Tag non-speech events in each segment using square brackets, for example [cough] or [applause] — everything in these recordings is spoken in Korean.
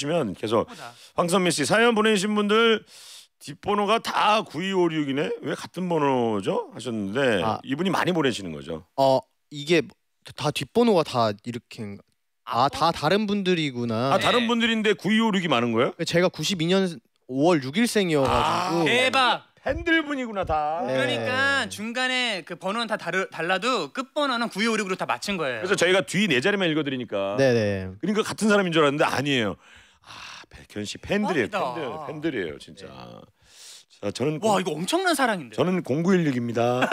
주시면 계속 황선민씨 사연 보내신 분들 뒷번호가 다 9256이네. 왜 같은 번호죠? 하셨는데 아. 이분이 많이 보내시는 거죠. 어 이게 다 뒷번호가 다 이렇게 아다 아, 어? 다른 분들이구나. 아 다른 분들인데 9256이 많은 거예요? 네, 제가 92년 5월 6일생이어가지고 아, 대박. 팬들분이구나 다. 네. 그러니까 중간에 그 번호는 다 다르, 달라도 끝 번호는 9256으로 다 맞춘 거예요. 그래서 저희가 뒤 네 자리만 읽어드리니까. 네네. 네. 그러니까 같은 사람인 줄 알았는데 아니에요. 백현 씨 팬들이에요. 팬들, 이 팬들이에요, 진짜. 네. 자, 저는 와 이거 엄청난 사랑인데. 저는 0916입니다.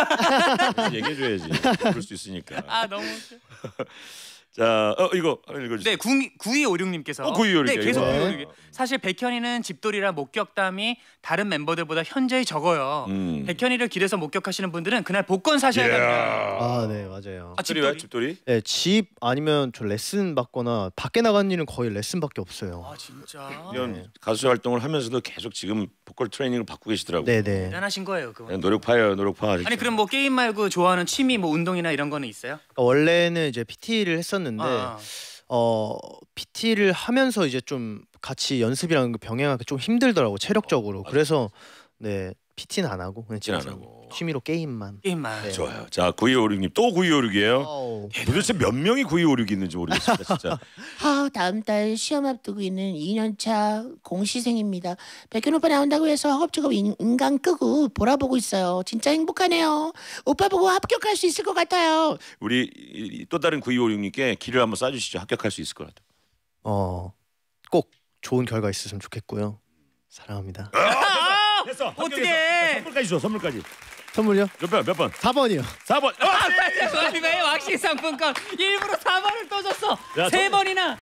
[laughs] 얘기해 줘야지. 그수 있으니까. 아 너무 [laughs] 자, 어 이거 읽어주세요. 네, 9 2오6님께서 어, 9 2오6 네, 계속 이거. 9 2 사실 백현이는 집돌이라 목격담이 다른 멤버들보다 현저히 적어요. 음. 백현이를 길에서 목격하시는 분들은 그날 복권 사셔야 예. 합니다. 아, 네, 맞아요. 아, 집돌이 집 집돌이? 네, 집 아니면 저 레슨 받거나 밖에 나간 일은 거의 레슨밖에 없어요. 아, 진짜. 이런 네. 가수 활동을 하면서도 계속 지금 보컬 트레이닝을 받고 계시더라고요. 네, 네. 대단하신 거예요, 그거. 네, 노력파예요, 노력파. 아니, 그럼 뭐 게임 말고 좋아하는 취미 뭐 운동이나 이런 거는 있어요? 그러니까 원래는 이제 PT를 했었는데 아. 어 PT를 하면서 이제 좀 같이 연습이랑 병행하기 좀 힘들더라고 체력적으로. 어, 그래서 네 PT는 안 하고 그냥 지금 안 하고. 취미로 게임만. 게임만. 네. 좋아요. 자, 9256님 또 9256이에요. 도대체 몇 명이 9256이 있는지 모르겠습니다. [laughs] 진짜. 아, 다음 달 시험 앞두고 있는 2년차 공시생입니다. 백현 오빠 나온다고 해서 허겁지겁 인, 간 끄고 보라보고 있어요. 진짜 행복하네요. 오빠 보고 합격할 수 있을 것 같아요. 우리 또 다른 9256님께 길을 한번 쏴주시죠. 합격할 수 있을 것 같아요. 어, 꼭 좋은 결과 있으면 좋겠고요. 사랑합니다. [laughs] 됐어. 어떻게? 선물까지 줘. 선물까지. 선물요? 몇 번? 몇 번? 4번이요. 4번. 아, 왜 왕씨 상품권 일부러 4번을 떠줬어. 야, 세 저- 번이나.